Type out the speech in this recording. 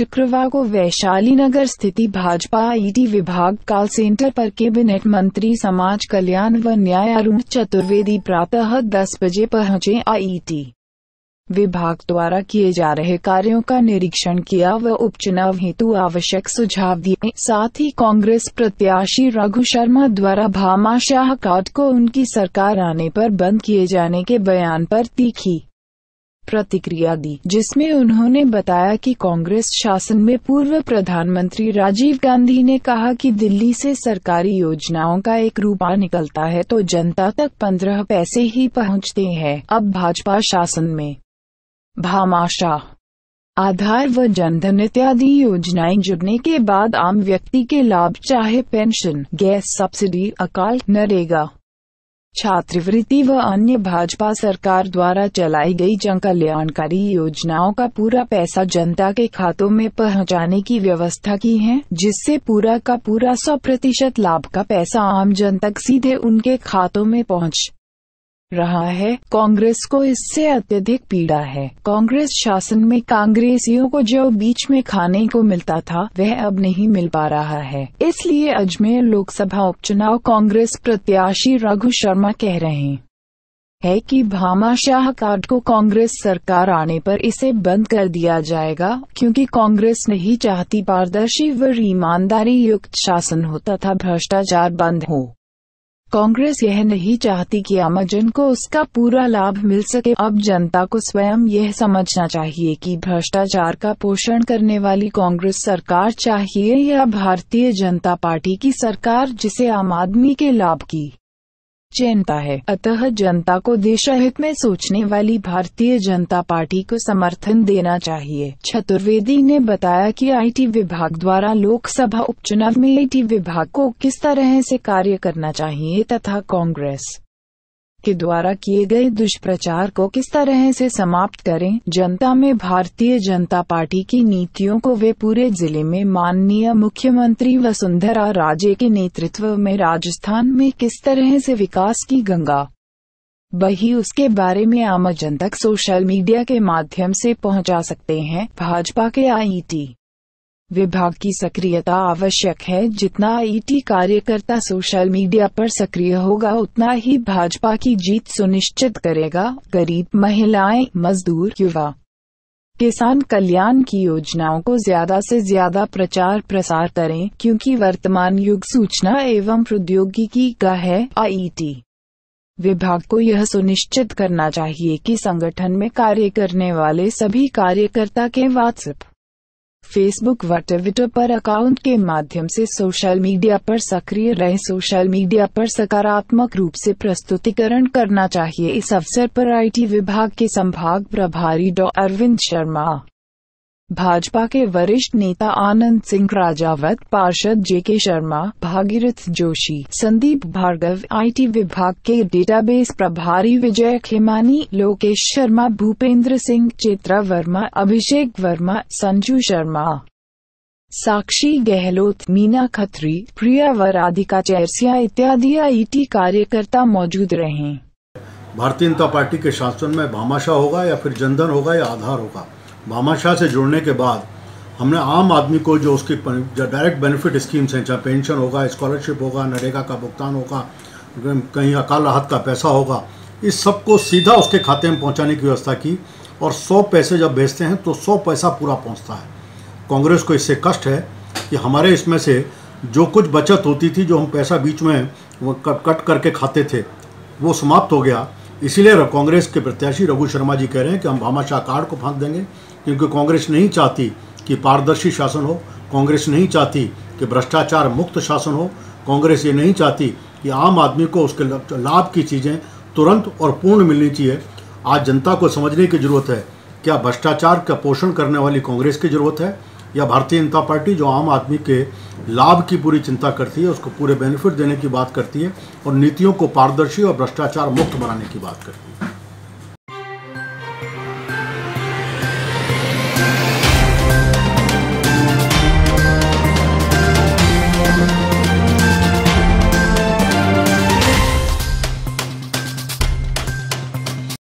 शुक्रवार को वैशाली नगर स्थिति भाजपा आईटी विभाग काल सेंटर पर कैबिनेट मंत्री समाज कल्याण व न्याय अरुण चतुर्वेदी प्रातः 10 बजे पहुंचे आईटी विभाग द्वारा किए जा रहे कार्यों का निरीक्षण किया व उपचुनाव हेतु आवश्यक सुझाव दिए साथ ही कांग्रेस प्रत्याशी रघु शर्मा द्वारा भामाशाह कार्ड को उनकी सरकार आने पर बंद किए जाने के बयान पर तीखी प्रतिक्रिया दी जिसमें उन्होंने बताया कि कांग्रेस शासन में पूर्व प्रधानमंत्री राजीव गांधी ने कहा कि दिल्ली से सरकारी योजनाओं का एक रूपा निकलता है तो जनता तक पंद्रह पैसे ही पहुंचते हैं अब भाजपा शासन में भामाशाह आधार व जनधन इत्यादि योजनाएं जुड़ने के बाद आम व्यक्ति के लाभ चाहे पेंशन गैस सब्सिडी अकाल नरेगा छात्रवृत्ति व अन्य भाजपा सरकार द्वारा चलाई गई जन कल्याणकारी योजनाओं का पूरा पैसा जनता के खातों में पहुंचाने की व्यवस्था की है जिससे पूरा का पूरा सौ प्रतिशत लाभ का पैसा आम जन तक सीधे उनके खातों में पहुंच रहा है कांग्रेस को इससे अत्यधिक पीड़ा है कांग्रेस शासन में कांग्रेसियों को जो बीच में खाने को मिलता था वह अब नहीं मिल पा रहा है इसलिए अजमेर लोकसभा उपचुनाव कांग्रेस प्रत्याशी रघु शर्मा कह रहे है कि भामाशाह कार्ड को कांग्रेस सरकार आने पर इसे बंद कर दिया जाएगा क्योंकि कांग्रेस नहीं चाहती पारदर्शी व ईमानदारी युक्त शासन होता था भ्रष्टाचार बंद हो कांग्रेस यह नहीं चाहती कि आमजन को उसका पूरा लाभ मिल सके अब जनता को स्वयं यह समझना चाहिए कि भ्रष्टाचार का पोषण करने वाली कांग्रेस सरकार चाहिए या भारतीय जनता पार्टी की सरकार जिसे आम आदमी के लाभ की चिंता है अतः जनता को देशहित में सोचने वाली भारतीय जनता पार्टी को समर्थन देना चाहिए चतुर्वेदी ने बताया कि आईटी विभाग द्वारा लोकसभा उपचुनाव में आईटी विभाग को किस तरह से कार्य करना चाहिए तथा कांग्रेस के द्वारा किए गए दुष्प्रचार को किस तरह से समाप्त करें जनता में भारतीय जनता पार्टी की नीतियों को वे पूरे जिले में माननीय मुख्यमंत्री वसुंधरा राजे के नेतृत्व में राजस्थान में किस तरह से विकास की गंगा वही उसके बारे में आम जनता सोशल मीडिया के माध्यम से पहुंचा सकते हैं भाजपा के आईटी विभाग की सक्रियता आवश्यक है जितना आईटी e कार्यकर्ता सोशल मीडिया पर सक्रिय होगा उतना ही भाजपा की जीत सुनिश्चित करेगा गरीब महिलाएं मजदूर युवा किसान कल्याण की योजनाओं को ज्यादा से ज्यादा प्रचार प्रसार करें क्योंकि वर्तमान युग सूचना एवं प्रौद्योगिकी का है आईटी e विभाग को यह सुनिश्चित करना चाहिए कि संगठन में कार्य करने वाले सभी कार्यकर्ता के व्हाट्सएप फेसबुक व ट्विटर पर अकाउंट के माध्यम से सोशल मीडिया पर सक्रिय रहे सोशल मीडिया पर सकारात्मक रूप से प्रस्तुतिकरण करना चाहिए इस अवसर पर आईटी विभाग के संभाग प्रभारी डॉ अरविंद शर्मा भाजपा के वरिष्ठ नेता आनंद सिंह राजावत पार्षद जेके शर्मा भागीरथ जोशी संदीप भार्गव आईटी विभाग के डेटाबेस प्रभारी विजय खेमानी लोकेश शर्मा भूपेंद्र सिंह चेत्रा वर्मा अभिषेक वर्मा संजू शर्मा साक्षी गहलोत मीना खत्री प्रिया व राधिका चैरसिया इत्यादि आईटी कार्यकर्ता मौजूद रहे भारतीय जनता पार्टी के शासन में भामाशाह होगा या फिर जनधन होगा या आधार होगा भामाशाह से जुड़ने के बाद हमने आम आदमी को जो उसकी जो डायरेक्ट बेनिफिट स्कीम्स हैं चाहे पेंशन होगा स्कॉलरशिप होगा नरेगा का भुगतान होगा कहीं अकाल राहत का पैसा होगा इस सब को सीधा उसके खाते में पहुंचाने की व्यवस्था की और सौ पैसे जब भेजते हैं तो सौ पैसा पूरा पहुंचता है कांग्रेस को इससे कष्ट है कि हमारे इसमें से जो कुछ बचत होती थी जो हम पैसा बीच में कट करके खाते थे वो समाप्त हो गया इसीलिए कांग्रेस के प्रत्याशी रघु शर्मा जी कह रहे हैं कि हम भामाशाह कार्ड को फाँक देंगे क्योंकि कांग्रेस नहीं चाहती कि पारदर्शी शासन हो कांग्रेस नहीं चाहती कि भ्रष्टाचार मुक्त शासन हो कांग्रेस ये नहीं चाहती कि आम आदमी को उसके लाभ की चीज़ें तुरंत और पूर्ण मिलनी चाहिए आज जनता को समझने की ज़रूरत है क्या भ्रष्टाचार का पोषण करने वाली कांग्रेस की ज़रूरत है या भारतीय जनता पार्टी जो आम आदमी के लाभ की पूरी चिंता करती है उसको पूरे बेनिफिट देने की बात करती है और नीतियों को पारदर्शी और भ्रष्टाचार मुक्त बनाने की बात करती है